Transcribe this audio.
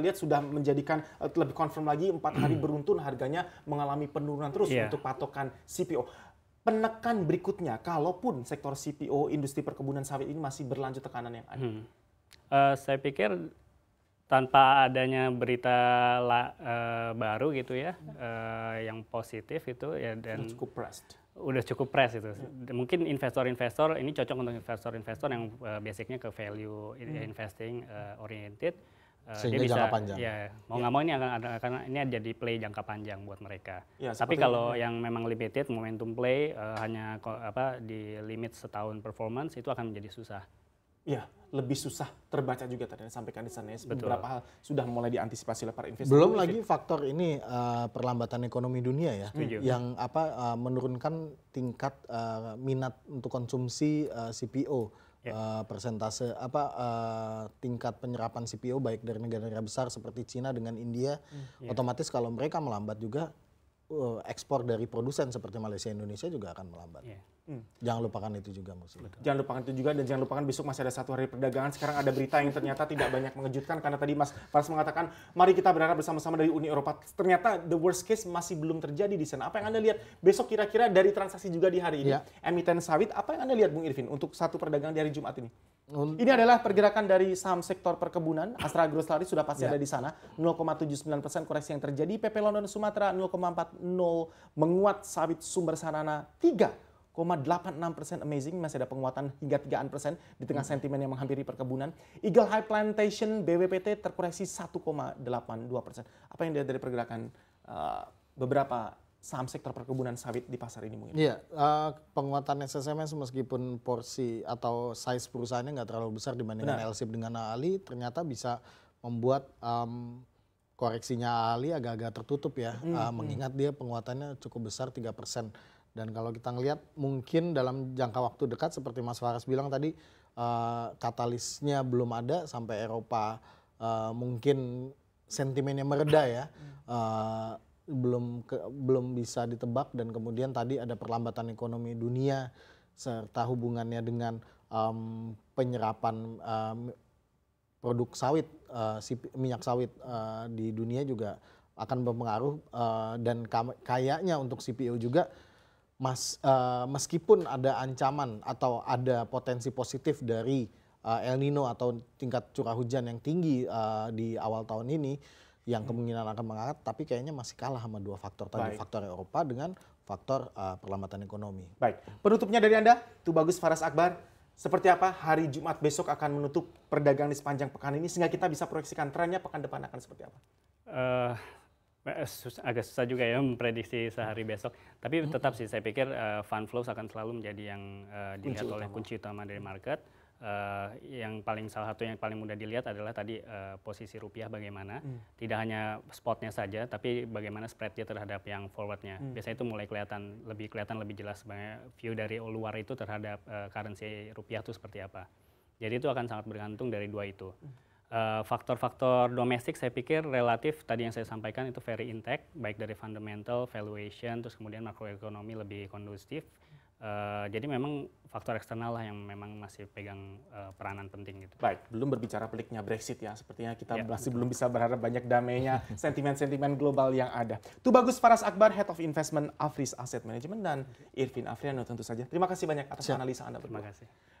lihat sudah menjadikan uh, lebih confirm lagi empat hari hmm. beruntun harganya mengalami penurunan terus yeah. untuk patokan CPO. Penekan berikutnya, kalaupun sektor CPO industri perkebunan sawit ini masih berlanjut tekanan yang ada. Hmm. Uh, saya pikir tanpa adanya berita la, uh, baru gitu ya uh, yang positif itu ya dan udah cukup pressed udah cukup press itu hmm. mungkin investor-investor ini cocok untuk investor-investor yang uh, basicnya ke value hmm. investing uh, oriented Uh, Sehingga dia bisa, panjang. Ya, mau iya. nggak ya. mau ini akan karena ini jadi play jangka panjang buat mereka. Ya, Tapi kalau itu. yang memang limited momentum play uh, hanya apa di limit setahun performance itu akan menjadi susah. Iya, lebih susah terbaca juga tadi sampaikan di sana ya. beberapa hal sudah mulai diantisipasi oleh para investor. Belum lagi faktor ini uh, perlambatan ekonomi dunia ya Setuju. yang apa uh, menurunkan tingkat uh, minat untuk konsumsi uh, CPO yeah. Ya. uh, persentase apa uh, tingkat penyerapan CPO baik dari negara-negara besar seperti Cina dengan India, hmm, yeah. otomatis kalau mereka melambat juga uh, ekspor dari produsen seperti Malaysia Indonesia juga akan melambat. Yeah. Hmm. Jangan lupakan itu juga maksudnya. Jangan lupakan itu juga dan jangan lupakan besok masih ada satu hari perdagangan. Sekarang ada berita yang ternyata tidak banyak mengejutkan karena tadi Mas Faras mengatakan mari kita berharap bersama-sama dari Uni Eropa. Ternyata the worst case masih belum terjadi di sana. Apa yang Anda lihat besok kira-kira dari transaksi juga di hari ini? Ya. Emiten sawit apa yang Anda lihat Bung Irvin untuk satu perdagangan di hari Jumat ini? Ini adalah pergerakan dari saham sektor perkebunan. Astra Agroslari sudah pasti ya. ada di sana. 0,79% koreksi yang terjadi. PP London Sumatera 0,40 menguat sawit sumber sarana 3 0,86% amazing masih ada penguatan hingga 3 persen di tengah sentimen yang menghampiri perkebunan. Eagle High Plantation BWPT terkoreksi 1,82 persen. Apa yang dia dari pergerakan uh, beberapa saham sektor perkebunan sawit di pasar ini mungkin? Iya, uh, penguatan SSMS meskipun porsi atau size perusahaannya nggak terlalu besar dibandingkan Benar. LSIP dengan Ali, ternyata bisa membuat um, koreksinya Ali agak-agak tertutup ya, hmm, uh, mengingat hmm. dia penguatannya cukup besar 3 persen. Dan kalau kita ngelihat mungkin dalam jangka waktu dekat seperti Mas Faras bilang tadi uh, katalisnya belum ada sampai Eropa uh, mungkin sentimennya mereda ya. Uh, belum ke, belum bisa ditebak dan kemudian tadi ada perlambatan ekonomi dunia serta hubungannya dengan um, penyerapan um, produk sawit uh, si, minyak sawit uh, di dunia juga akan berpengaruh uh, dan kayaknya untuk CPO juga mas, uh, meskipun ada ancaman atau ada potensi positif dari uh, El Nino atau tingkat curah hujan yang tinggi uh, di awal tahun ini yang kemungkinan akan mengangkat, tapi kayaknya masih kalah sama dua faktor tadi, Baik. faktor Eropa dengan faktor uh, perlambatan ekonomi. Baik, penutupnya dari Anda, itu bagus Faras Akbar. Seperti apa hari Jumat besok akan menutup perdagangan di sepanjang pekan ini sehingga kita bisa proyeksikan trennya pekan depan akan seperti apa? Uh, Eh, agak susah juga ya memprediksi sehari besok. Tapi hmm. tetap sih saya pikir uh, eh, fund flows akan selalu menjadi yang uh, dilihat kunci oleh kunci utama dari hmm. market. Uh, yang paling salah satu yang paling mudah dilihat adalah tadi uh, posisi rupiah bagaimana. Hmm. Tidak hanya spotnya saja, tapi bagaimana spreadnya terhadap yang forwardnya. Hmm. Biasanya itu mulai kelihatan lebih kelihatan lebih jelas sebenarnya view dari luar itu terhadap uh, currency rupiah itu seperti apa. Jadi itu akan sangat bergantung dari dua itu. Hmm. Eh, faktor-faktor uh, domestik saya pikir relatif tadi yang saya sampaikan itu very intact baik dari fundamental valuation terus kemudian makroekonomi lebih kondusif uh, jadi memang faktor eksternal lah yang memang masih pegang uh, peranan penting gitu. Baik, belum berbicara peliknya Brexit ya. Sepertinya kita ya, masih betul. belum bisa berharap banyak damainya sentimen-sentimen global yang ada. Itu bagus Faras Akbar, Head of Investment Afris Asset Management dan Irvin Afriano tentu saja. Terima kasih banyak atas Siap. analisa Anda berdua. Terima kasih.